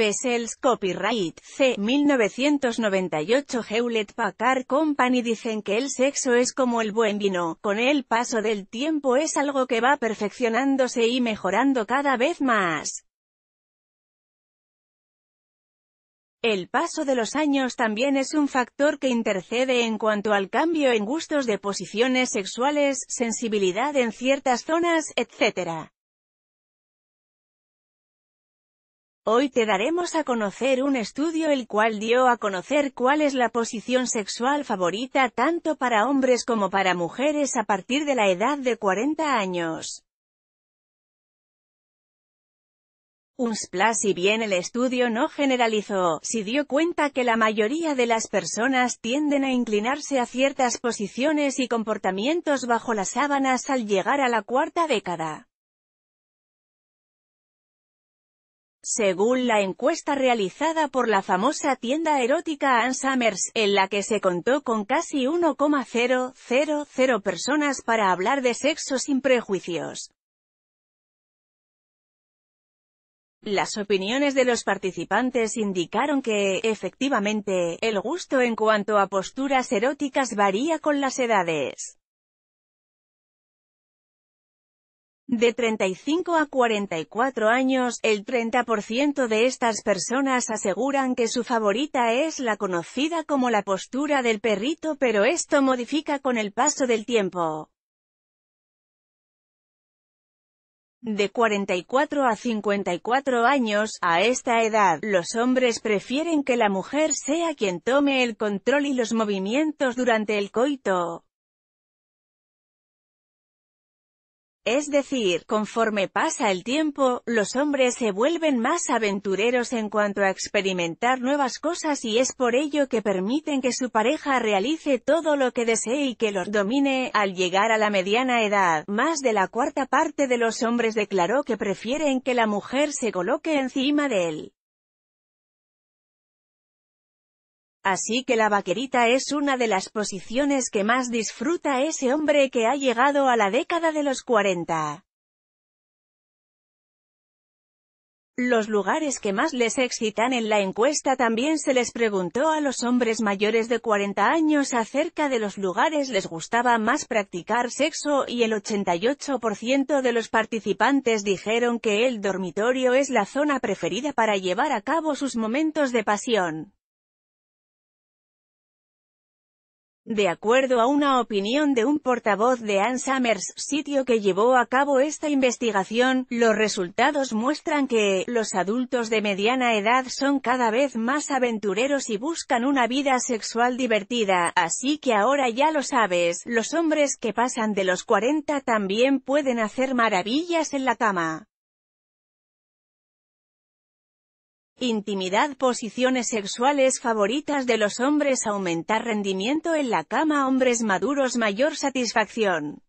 Bessel's Copyright C. 1998 Hewlett Packard Company dicen que el sexo es como el buen vino, con el paso del tiempo es algo que va perfeccionándose y mejorando cada vez más. El paso de los años también es un factor que intercede en cuanto al cambio en gustos de posiciones sexuales, sensibilidad en ciertas zonas, etc. Hoy te daremos a conocer un estudio el cual dio a conocer cuál es la posición sexual favorita tanto para hombres como para mujeres a partir de la edad de 40 años. Un splash si bien el estudio no generalizó, si dio cuenta que la mayoría de las personas tienden a inclinarse a ciertas posiciones y comportamientos bajo las sábanas al llegar a la cuarta década. Según la encuesta realizada por la famosa tienda erótica Ann Summers, en la que se contó con casi 1,000 personas para hablar de sexo sin prejuicios. Las opiniones de los participantes indicaron que, efectivamente, el gusto en cuanto a posturas eróticas varía con las edades. De 35 a 44 años, el 30% de estas personas aseguran que su favorita es la conocida como la postura del perrito pero esto modifica con el paso del tiempo. De 44 a 54 años, a esta edad, los hombres prefieren que la mujer sea quien tome el control y los movimientos durante el coito. Es decir, conforme pasa el tiempo, los hombres se vuelven más aventureros en cuanto a experimentar nuevas cosas y es por ello que permiten que su pareja realice todo lo que desee y que los domine. Al llegar a la mediana edad, más de la cuarta parte de los hombres declaró que prefieren que la mujer se coloque encima de él. Así que la vaquerita es una de las posiciones que más disfruta ese hombre que ha llegado a la década de los 40. Los lugares que más les excitan en la encuesta también se les preguntó a los hombres mayores de 40 años acerca de los lugares les gustaba más practicar sexo y el 88% de los participantes dijeron que el dormitorio es la zona preferida para llevar a cabo sus momentos de pasión. De acuerdo a una opinión de un portavoz de Ann Summers, sitio que llevó a cabo esta investigación, los resultados muestran que, los adultos de mediana edad son cada vez más aventureros y buscan una vida sexual divertida, así que ahora ya lo sabes, los hombres que pasan de los 40 también pueden hacer maravillas en la cama. Intimidad Posiciones sexuales favoritas de los hombres Aumentar rendimiento en la cama Hombres maduros Mayor satisfacción